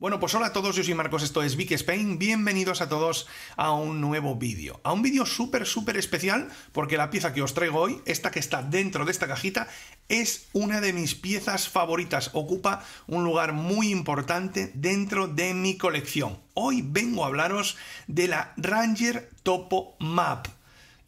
Bueno, pues hola a todos, yo soy Marcos, esto es Vic Spain, bienvenidos a todos a un nuevo vídeo, a un vídeo súper, súper especial, porque la pieza que os traigo hoy, esta que está dentro de esta cajita, es una de mis piezas favoritas, ocupa un lugar muy importante dentro de mi colección. Hoy vengo a hablaros de la Ranger Topo Map.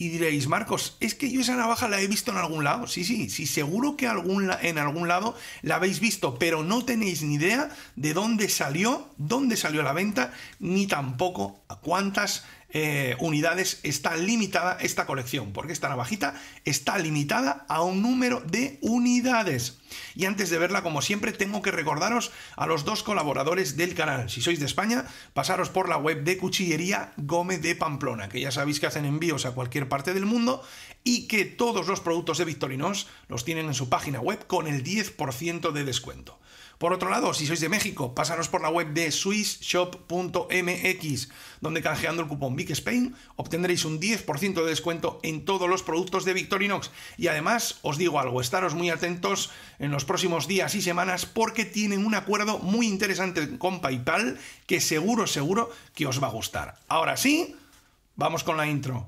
Y diréis, Marcos, es que yo esa navaja la he visto en algún lado. Sí, sí, sí, seguro que en algún lado la habéis visto, pero no tenéis ni idea de dónde salió, dónde salió a la venta, ni tampoco a cuántas eh, unidades está limitada esta colección, porque esta navajita está limitada a un número de unidades. Y antes de verla, como siempre, tengo que recordaros a los dos colaboradores del canal. Si sois de España, pasaros por la web de Cuchillería Gómez de Pamplona, que ya sabéis que hacen envíos a cualquier parte del mundo y que todos los productos de Victorinos los tienen en su página web con el 10% de descuento. Por otro lado, si sois de México, pasaros por la web de swissshop.mx, donde canjeando el cupón Big Spain obtendréis un 10% de descuento en todos los productos de Victorinox. Y además, os digo algo, estaros muy atentos en los próximos días y semanas porque tienen un acuerdo muy interesante con PayPal que seguro, seguro que os va a gustar. Ahora sí, vamos con la intro.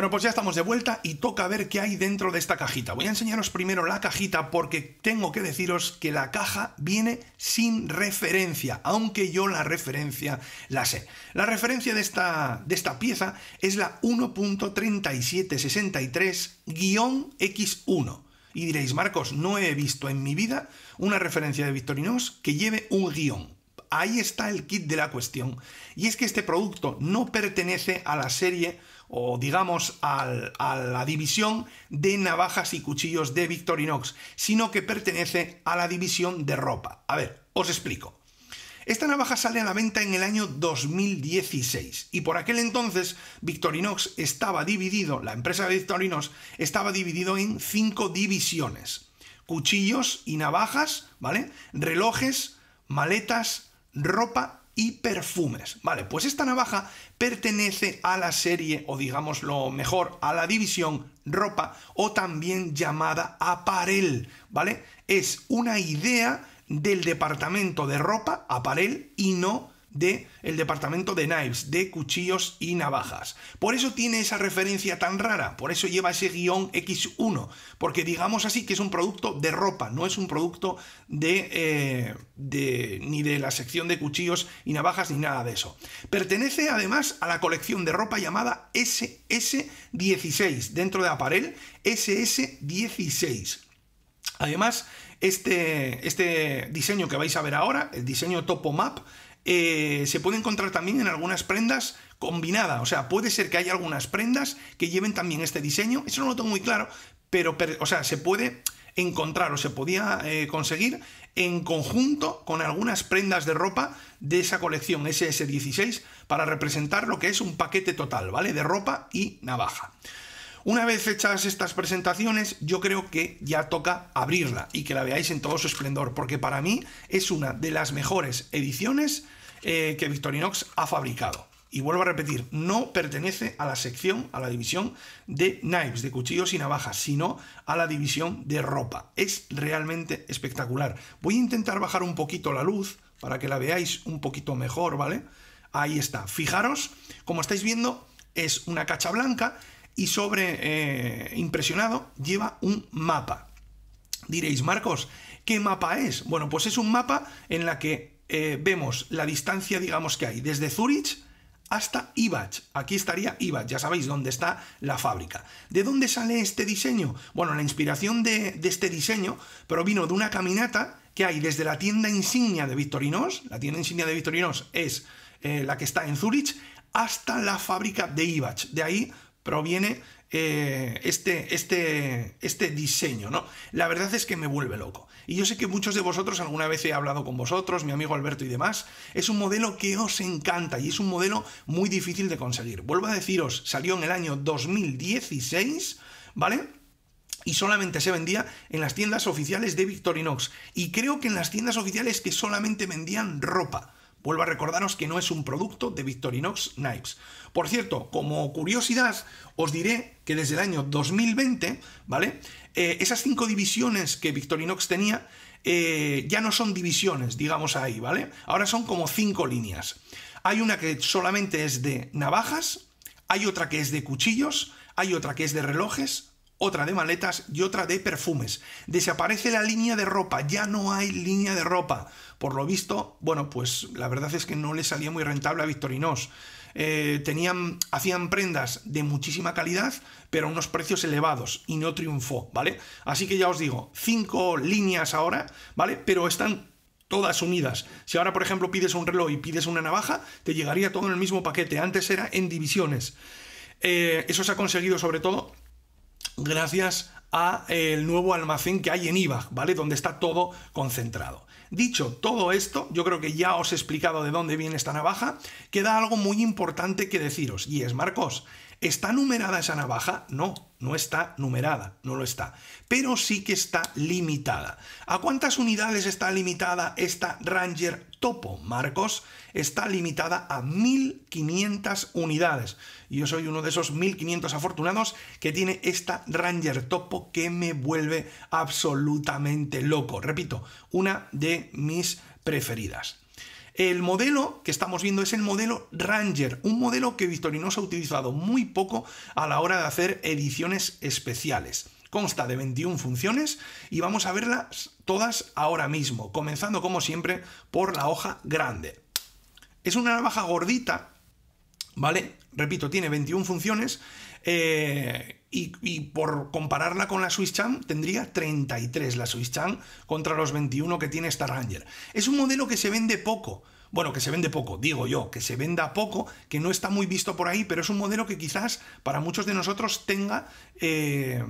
Bueno, pues ya estamos de vuelta y toca ver qué hay dentro de esta cajita. Voy a enseñaros primero la cajita porque tengo que deciros que la caja viene sin referencia, aunque yo la referencia la sé. La referencia de esta, de esta pieza es la 1.3763-X1. Y diréis, Marcos, no he visto en mi vida una referencia de Victorinox que lleve un guión. Ahí está el kit de la cuestión. Y es que este producto no pertenece a la serie o digamos a la división de navajas y cuchillos de Victorinox, sino que pertenece a la división de ropa. A ver, os explico. Esta navaja sale a la venta en el año 2016 y por aquel entonces Victorinox estaba dividido, la empresa de Victorinox estaba dividido en cinco divisiones. Cuchillos y navajas, ¿vale? Relojes, maletas, ropa y perfumes. Vale, pues esta navaja pertenece a la serie, o digámoslo mejor, a la división ropa o también llamada aparel, ¿vale? Es una idea del departamento de ropa, aparel y no del departamento de knives, de cuchillos y navajas. Por eso tiene esa referencia tan rara, por eso lleva ese guión X1, porque digamos así que es un producto de ropa, no es un producto eh, de, ni de la sección de cuchillos y navajas ni nada de eso. Pertenece además a la colección de ropa llamada SS16 dentro de Aparel SS16. Además, este, este diseño que vais a ver ahora, el diseño Topo Map, eh, se puede encontrar también en algunas prendas combinadas, O sea, puede ser que haya algunas prendas que lleven también este diseño. Eso no lo tengo muy claro, pero, o sea, se puede encontrar o se podía eh, conseguir en conjunto con algunas prendas de ropa de esa colección SS16 para representar lo que es un paquete total, ¿vale? De ropa y navaja. Una vez hechas estas presentaciones, yo creo que ya toca abrirla y que la veáis en todo su esplendor, porque para mí es una de las mejores ediciones eh, que Victorinox ha fabricado. Y vuelvo a repetir, no pertenece a la sección, a la división de knives, de cuchillos y navajas, sino a la división de ropa. Es realmente espectacular. Voy a intentar bajar un poquito la luz para que la veáis un poquito mejor, ¿vale? Ahí está. Fijaros, como estáis viendo, es una cacha blanca y sobre eh, impresionado lleva un mapa. Diréis, Marcos, ¿qué mapa es? Bueno, pues es un mapa en la que eh, vemos la distancia, digamos, que hay desde Zurich hasta Ibach. Aquí estaría Ibach, ya sabéis dónde está la fábrica. ¿De dónde sale este diseño? Bueno, la inspiración de, este diseño provino de una caminata que hay desde la tienda insignia de Victorinos, la tienda insignia de Victorinos es eh, la que está en Zurich, hasta la fábrica de Ibach. De ahí proviene eh, este, este, este diseño, ¿no? La verdad es que me vuelve loco. Y yo sé que muchos de vosotros, alguna vez he hablado con vosotros, mi amigo Alberto y demás, es un modelo que os encanta y es un modelo muy difícil de conseguir. Vuelvo a deciros, salió en el año 2016, ¿vale? y solamente se vendía en las tiendas oficiales de Victorinox. Y creo que en las tiendas oficiales que solamente vendían ropa. Vuelvo a recordaros que no es un producto de Victorinox Knives. Por cierto, como curiosidad, os diré que desde el año 2020, ¿vale? Eh, esas cinco divisiones que Victorinox tenía eh, ya no son divisiones, digamos ahí, ¿vale? Ahora son como cinco líneas. Hay una que solamente es de navajas, hay otra que es de cuchillos, hay otra que es de relojes, otra de maletas y otra de perfumes. Desaparece la línea de ropa, ya no hay línea de ropa. Por lo visto, bueno, pues la verdad es que no le salía muy rentable a Victorinos. Eh, tenían, hacían prendas de muchísima calidad, pero a unos precios elevados y no triunfó, ¿vale? Así que ya os digo, cinco líneas ahora, ¿vale? Pero están todas unidas. Si ahora, por ejemplo, pides un reloj y pides una navaja, te llegaría todo en el mismo paquete. Antes era en divisiones. Eh, eso se ha conseguido sobre todo gracias a eh, el nuevo almacén que hay en IBAG, ¿vale? Donde está todo concentrado. Dicho todo esto, yo creo que ya os he explicado de dónde viene esta navaja, queda algo muy importante que deciros, y es, Marcos, ¿Está numerada esa navaja? No, no está numerada, no lo está. Pero sí que está limitada. ¿A cuántas unidades está limitada esta Ranger Topo, Marcos? Está limitada a 1500 unidades. Y yo soy uno de esos 1500 afortunados que tiene esta Ranger Topo que me vuelve absolutamente loco. Repito, una de mis preferidas. El modelo que estamos viendo es el modelo Ranger, un modelo que Victorinox ha utilizado muy poco a la hora de hacer ediciones especiales. Consta de 21 funciones y vamos a verlas todas ahora mismo, comenzando como siempre por la hoja grande. Es una navaja gordita, ¿vale? Repito, tiene 21 funciones eh, y, por compararla con la Swiss Champ tendría 33 la Swiss Champ contra los 21 que tiene Star Ranger. Es un modelo que se vende poco. Bueno, que se vende poco, digo yo, que se venda poco, que no está muy visto por ahí, pero es un modelo que quizás para muchos de nosotros tenga... Eh,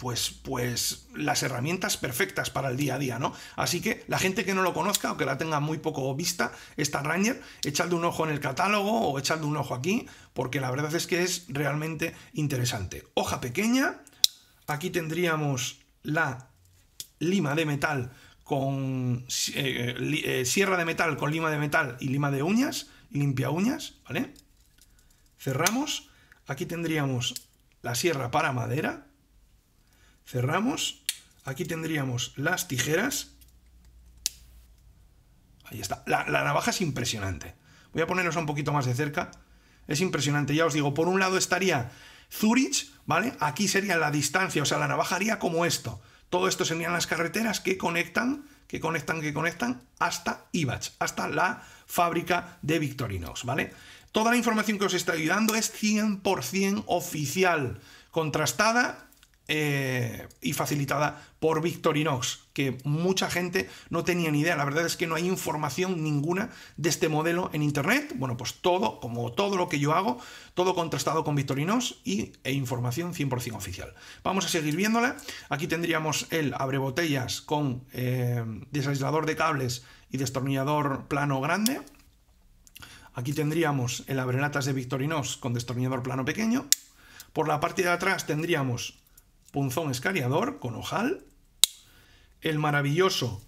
pues, pues, las herramientas perfectas para el día a día, ¿no? Así que la gente que no lo conozca o que la tenga muy poco vista, esta Ranger, echadle un ojo en el catálogo o echadle un ojo aquí, porque la verdad es que es realmente interesante. Hoja pequeña, aquí tendríamos la lima de metal con eh, eh, sierra de metal con lima de metal y lima de uñas, limpia uñas, ¿vale? Cerramos, aquí tendríamos la sierra para madera, cerramos, aquí tendríamos las tijeras, ahí está, la, navaja es impresionante, voy a ponernos un poquito más de cerca, es impresionante, ya os digo, por un lado estaría Zurich, ¿vale? Aquí sería la distancia, o sea, la navaja haría como esto, todo esto serían las carreteras que conectan, que conectan, que conectan hasta Ibach, hasta la fábrica de Victorinox, ¿vale? Toda la información que os estoy dando es 100% oficial, contrastada eh, y facilitada por Victorinox, que mucha gente no tenía ni idea. La verdad es que no hay información ninguna de este modelo en internet. Bueno, pues todo, como todo lo que yo hago, todo contrastado con Victorinox y, e información 100% oficial. Vamos a seguir viéndola. Aquí tendríamos el abre botellas con eh, desaislador de cables y destornillador plano grande. Aquí tendríamos el abrelatas de Victorinox con destornillador plano pequeño. Por la parte de atrás tendríamos punzón escariador con ojal, el maravilloso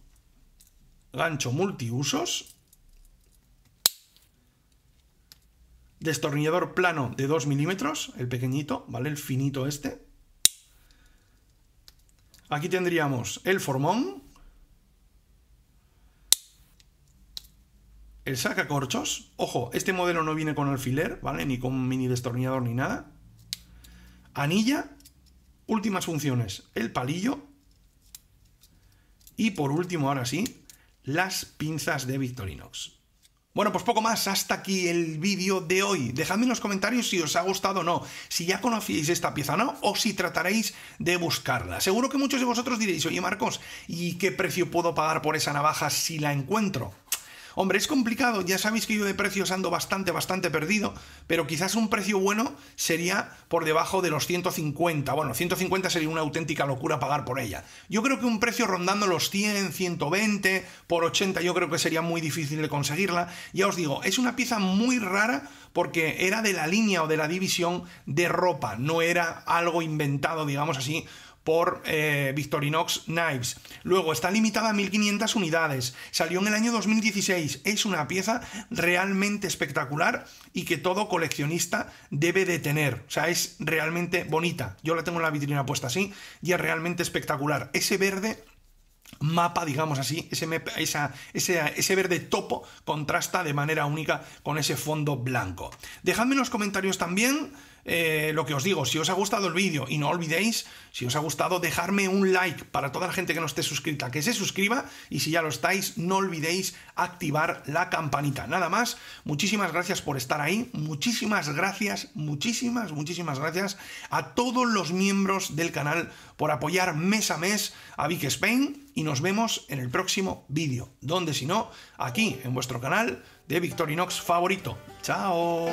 gancho multiusos, destornillador plano de 2 milímetros, el pequeñito, ¿vale? El finito este. Aquí tendríamos el formón, el sacacorchos, ojo, este modelo no viene con alfiler, ¿vale? Ni con mini destornillador ni nada, anilla Últimas funciones, el palillo. Y por último, ahora sí, las pinzas de Victorinox. Bueno, pues poco más, hasta aquí el vídeo de hoy. Dejadme en los comentarios si os ha gustado o no, si ya conocíais esta pieza o no, o si trataréis de buscarla. Seguro que muchos de vosotros diréis, oye Marcos, ¿y qué precio puedo pagar por esa navaja si la encuentro? Hombre, es complicado, ya sabéis que yo de precios ando bastante, bastante perdido, pero quizás un precio bueno sería por debajo de los 150. Bueno, 150 sería una auténtica locura pagar por ella. Yo creo que un precio rondando los 100, 120, por 80 yo creo que sería muy difícil de conseguirla. Ya os digo, es una pieza muy rara porque era de la línea o de la división de ropa, no era algo inventado, digamos así, por eh, Victorinox Knives. Luego está limitada a 1500 unidades. Salió en el año 2016. Es una pieza realmente espectacular y que todo coleccionista debe de tener. O sea, es realmente bonita. Yo la tengo en la vitrina puesta así y es realmente espectacular. Ese verde mapa, digamos así, ese, ese, ese, verde topo contrasta de manera única con ese fondo blanco. Dejadme en los comentarios también eh, lo que os digo, si os ha gustado el vídeo y no olvidéis, si os ha gustado, dejarme un like para toda la gente que no esté suscrita, que se suscriba y si ya lo estáis, no olvidéis activar la campanita. Nada más, muchísimas gracias por estar ahí, muchísimas gracias, muchísimas, muchísimas gracias a todos los miembros del canal por apoyar mes a mes a Big Spain y nos vemos en el próximo vídeo, donde si no, aquí en vuestro canal de Victorinox favorito. ¡Chao!